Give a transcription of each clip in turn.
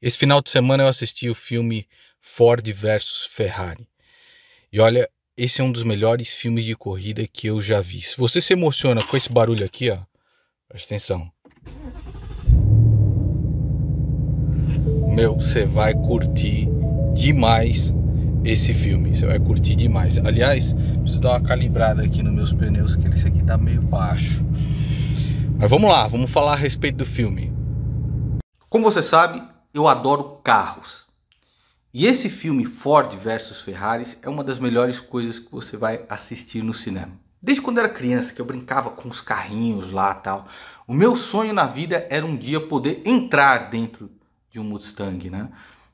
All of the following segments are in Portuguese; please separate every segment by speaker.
Speaker 1: Esse final de semana eu assisti o filme Ford versus Ferrari. E olha, esse é um dos melhores filmes de corrida que eu já vi. Se você se emociona com esse barulho aqui, ó, presta atenção. Meu, você vai curtir demais esse filme. Você vai curtir demais. Aliás, preciso dar uma calibrada aqui nos meus pneus, que esse aqui tá meio baixo. Mas vamos lá, vamos falar a respeito do filme. Como você sabe, eu adoro carros. E esse filme Ford versus Ferraris é uma das melhores coisas que você vai assistir no cinema. Desde quando eu era criança, que eu brincava com os carrinhos lá tal, o meu sonho na vida era um dia poder entrar dentro de um Mustang, né?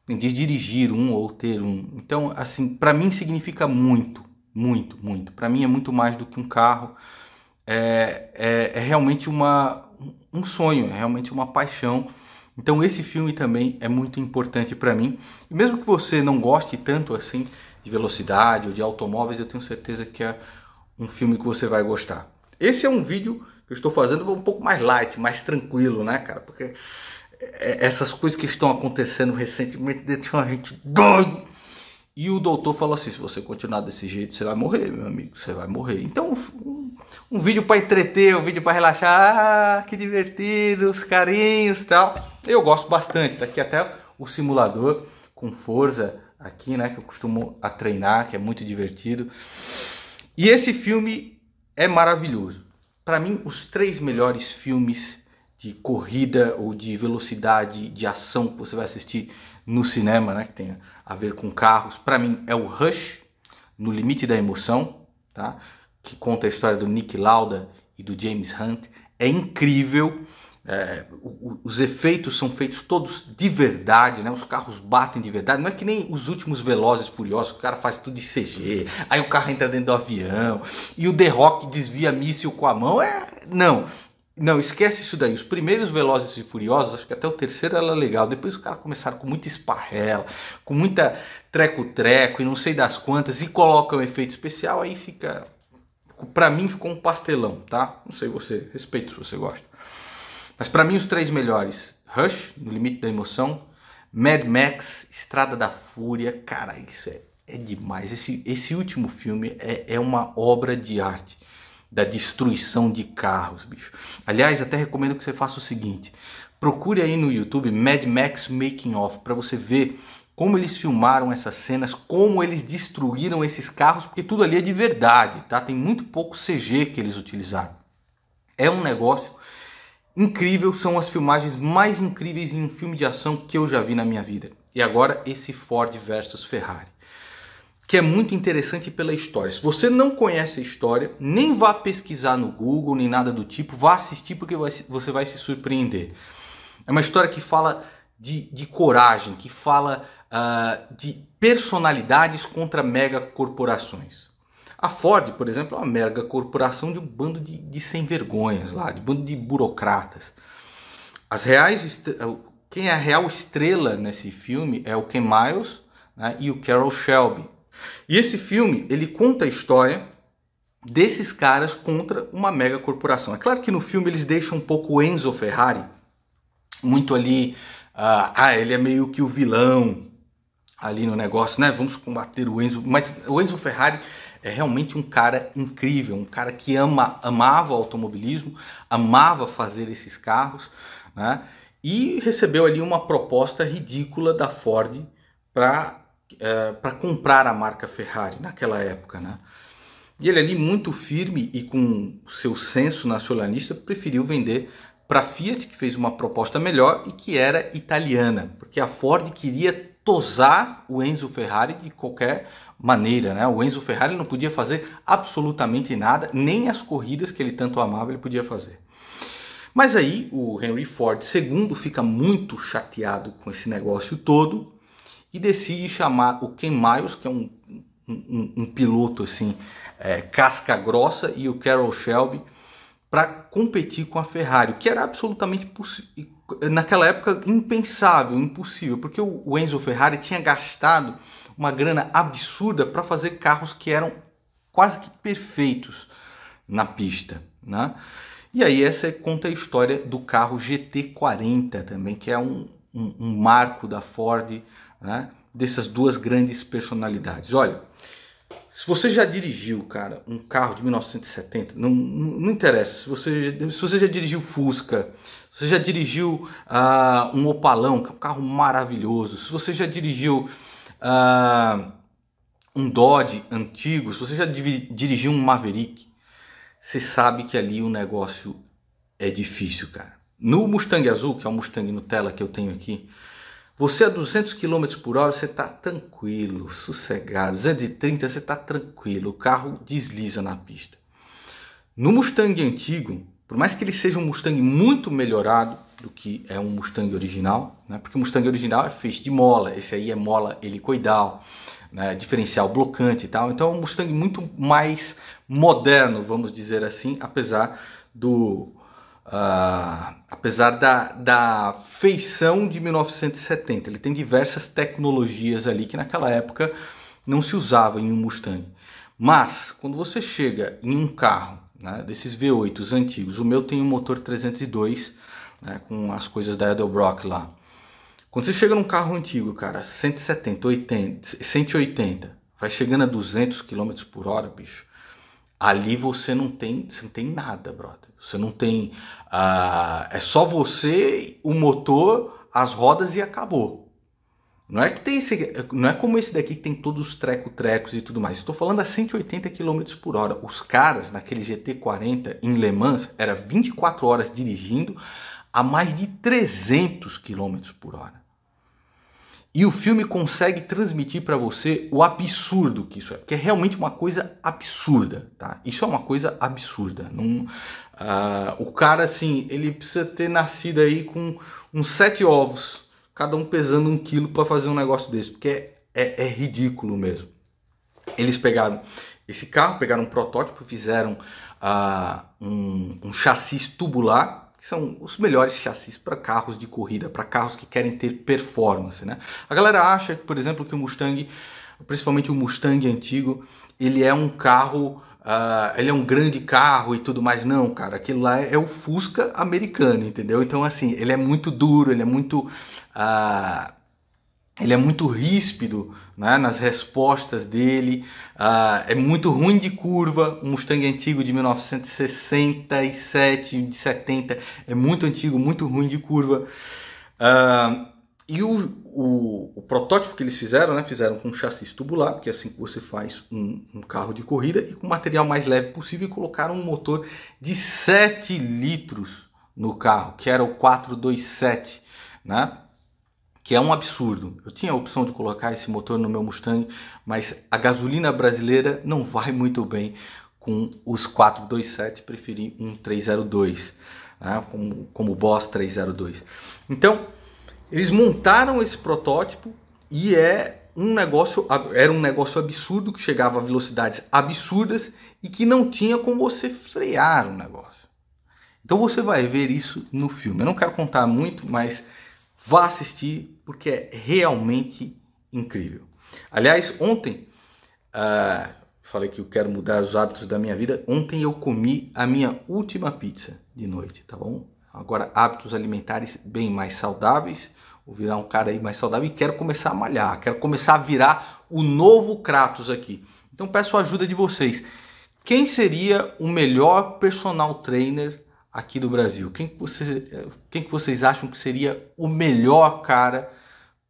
Speaker 1: De dirigir um ou ter um. Então, assim, para mim significa muito, muito, muito. Para mim é muito mais do que um carro. É, é, é realmente uma, um sonho, é realmente uma paixão então esse filme também é muito importante para mim. E mesmo que você não goste tanto assim de velocidade ou de automóveis, eu tenho certeza que é um filme que você vai gostar. Esse é um vídeo que eu estou fazendo um pouco mais light, mais tranquilo, né, cara? Porque é, essas coisas que estão acontecendo recentemente deixam a gente doido e o doutor falou assim: se você continuar desse jeito, você vai morrer, meu amigo, você vai morrer. Então, um, um vídeo para entreter, um vídeo para relaxar, ah, que divertido, os carinhos tal. Eu gosto bastante, daqui tá até o simulador com força aqui, né, que eu costumo a treinar, que é muito divertido. E esse filme é maravilhoso. Para mim, os três melhores filmes de corrida ou de velocidade de ação que você vai assistir no cinema, né, que tem a ver com carros, para mim é o Rush, no limite da emoção, tá? Que conta a história do Nick Lauda e do James Hunt. É incrível. É, os efeitos são feitos todos de verdade, né? Os carros batem de verdade. Não é que nem os últimos Velozes Furiosos, o cara faz tudo de CG. Aí o carro entra dentro do avião e o The Rock desvia míssil com a mão. É, não. Não, esquece isso daí. Os primeiros Velozes e Furiosos, acho que até o terceiro era legal. Depois os caras começaram com muita esparrela, com muita treco-treco e não sei das quantas, e colocam um efeito especial, aí fica. Pra mim ficou um pastelão, tá? Não sei você, respeito se você gosta. Mas para mim os três melhores: Rush, No Limite da Emoção, Mad Max, Estrada da Fúria. Cara, isso é, é demais. Esse, esse último filme é, é uma obra de arte da destruição de carros, bicho. Aliás, até recomendo que você faça o seguinte: procure aí no YouTube Mad Max Making Off para você ver como eles filmaram essas cenas, como eles destruíram esses carros, porque tudo ali é de verdade, tá? Tem muito pouco CG que eles utilizaram. É um negócio incrível, são as filmagens mais incríveis em um filme de ação que eu já vi na minha vida. E agora esse Ford versus Ferrari que é muito interessante pela história. Se você não conhece a história, nem vá pesquisar no Google, nem nada do tipo, vá assistir porque você vai se surpreender. É uma história que fala de, de coragem, que fala uh, de personalidades contra mega corporações. A Ford, por exemplo, é uma mega corporação de um bando de, de sem vergonhas lá, de bando de burocratas. As reais, quem é a real estrela nesse filme é o Ken Miles né, e o Carol Shelby e esse filme, ele conta a história desses caras contra uma mega corporação. É claro que no filme eles deixam um pouco Enzo Ferrari muito ali, uh, ah, ele é meio que o vilão ali no negócio, né? Vamos combater o Enzo, mas o Enzo Ferrari é realmente um cara incrível, um cara que ama, amava o automobilismo, amava fazer esses carros, né? E recebeu ali uma proposta ridícula da Ford para é, para comprar a marca Ferrari naquela época, né? E ele ali muito firme e com seu senso nacionalista preferiu vender para a Fiat, que fez uma proposta melhor e que era italiana, porque a Ford queria tosar o Enzo Ferrari de qualquer maneira, né? O Enzo Ferrari não podia fazer absolutamente nada, nem as corridas que ele tanto amava ele podia fazer. Mas aí o Henry Ford II fica muito chateado com esse negócio todo e decide chamar o Ken Miles, que é um, um, um piloto assim, é, casca grossa, e o Carroll Shelby para competir com a Ferrari, que era absolutamente naquela época impensável, impossível, porque o Enzo Ferrari tinha gastado uma grana absurda para fazer carros que eram quase que perfeitos na pista, né? E aí essa conta a história do carro GT40 também, que é um, um, um marco da Ford né, dessas duas grandes personalidades. Olha, se você já dirigiu, cara, um carro de 1970, não, não, não interessa. Se você, se você já dirigiu Fusca, se você já dirigiu uh, um Opalão, que é um carro maravilhoso, se você já dirigiu uh, um Dodge antigo, se você já dirigiu um Maverick, você sabe que ali o negócio é difícil, cara. No Mustang azul, que é o Mustang Nutella que eu tenho aqui, você a 200 km por hora, você está tranquilo, sossegado. 230, você está tranquilo. O carro desliza na pista. No Mustang antigo, por mais que ele seja um Mustang muito melhorado do que é um Mustang original, né? porque o Mustang original é feito de mola, esse aí é mola helicoidal, né? diferencial blocante e tal. Então é um Mustang muito mais moderno, vamos dizer assim, apesar do ah, apesar da, da feição de 1970, ele tem diversas tecnologias ali que naquela época não se usava em um Mustang. Mas quando você chega em um carro né, desses V8 antigos, o meu tem um motor 302 né, com as coisas da Edelbrock lá. Quando você chega num carro antigo, cara, 170, 80, 180, vai chegando a 200 km por hora, bicho Ali você não tem, você não tem nada, brother. Você não tem. Uh, é só você, o motor, as rodas e acabou. Não é que tem esse, não é como esse daqui que tem todos os treco-trecos e tudo mais. Estou falando a 180 km por hora. Os caras naquele GT40 em Le Mans era 24 horas dirigindo a mais de 300 km por hora. E o filme consegue transmitir para você o absurdo que isso é, porque é realmente uma coisa absurda, tá? Isso é uma coisa absurda. Não, ah, o cara, assim, ele precisa ter nascido aí com uns sete ovos, cada um pesando um quilo para fazer um negócio desse, porque é, é, é ridículo mesmo. Eles pegaram esse carro, pegaram um protótipo, fizeram ah, um, um chassi tubular que são os melhores chassis para carros de corrida, para carros que querem ter performance, né? A galera acha, por exemplo, que o Mustang, principalmente o Mustang antigo, ele é um carro Uh, ele é um grande carro e tudo mais. Não, cara, aquilo lá é o Fusca americano, entendeu? Então, assim, ele é muito duro, ele é muito. Uh, ele é muito ríspido né, nas respostas dele, uh, é muito ruim de curva. O Mustang antigo de 1967, de 70, é muito antigo, muito ruim de curva. Uh, e o, o, o, protótipo que eles fizeram, né, fizeram com chassi tubular, porque é assim que você faz um, um, carro de corrida, e com o material mais leve possível, e colocaram um motor de 7 litros no carro, que era o 427, né? que é um absurdo. Eu tinha a opção de colocar esse motor no meu Mustang, mas a gasolina brasileira não vai muito bem com os 427, preferi um 302, né? como, o Boss 302. Então, eles montaram esse protótipo e é um negócio, era um negócio absurdo que chegava a velocidades absurdas e que não tinha como você frear o negócio. Então você vai ver isso no filme. Eu não quero contar muito, mas vá assistir porque é realmente incrível. Aliás, ontem, ah, falei que eu quero mudar os hábitos da minha vida. Ontem eu comi a minha última pizza de noite, tá bom? Agora, hábitos alimentares bem mais saudáveis. Vou virar um cara aí mais saudável e quero começar a malhar. Quero começar a virar o novo Kratos aqui. Então, peço a ajuda de vocês. Quem seria o melhor personal trainer aqui do Brasil? Quem que, quem que vocês acham que seria o melhor cara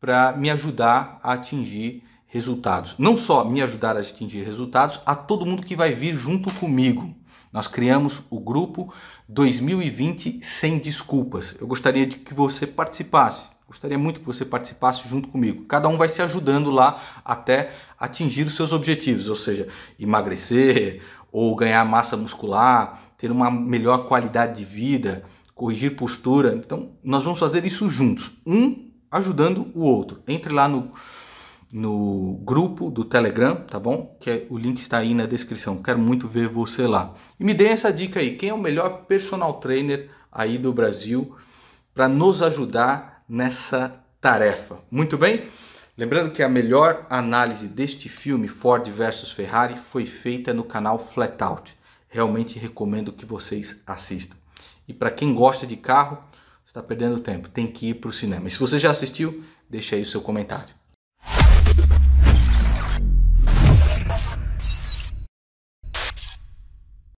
Speaker 1: para me ajudar a atingir resultados? Não só me ajudar a atingir resultados, a todo mundo que vai vir junto comigo. Nós criamos o grupo 2020 Sem Desculpas. Eu gostaria de que você participasse. Gostaria muito que você participasse junto comigo. Cada um vai se ajudando lá até atingir os seus objetivos, ou seja, emagrecer ou ganhar massa muscular, ter uma melhor qualidade de vida, corrigir postura. Então, nós vamos fazer isso juntos, um ajudando o outro. Entre lá no, no grupo do Telegram, tá bom? Que é, o link está aí na descrição. Quero muito ver você lá. E me dê essa dica aí, quem é o melhor personal trainer aí do Brasil para nos ajudar nessa tarefa. Muito bem? Lembrando que a melhor análise deste filme Ford versus Ferrari foi feita no canal Flatout realmente recomendo que vocês assistam. E para quem gosta de carro, está perdendo tempo, tem que ir para o cinema. E se você já assistiu, deixa aí o seu comentário.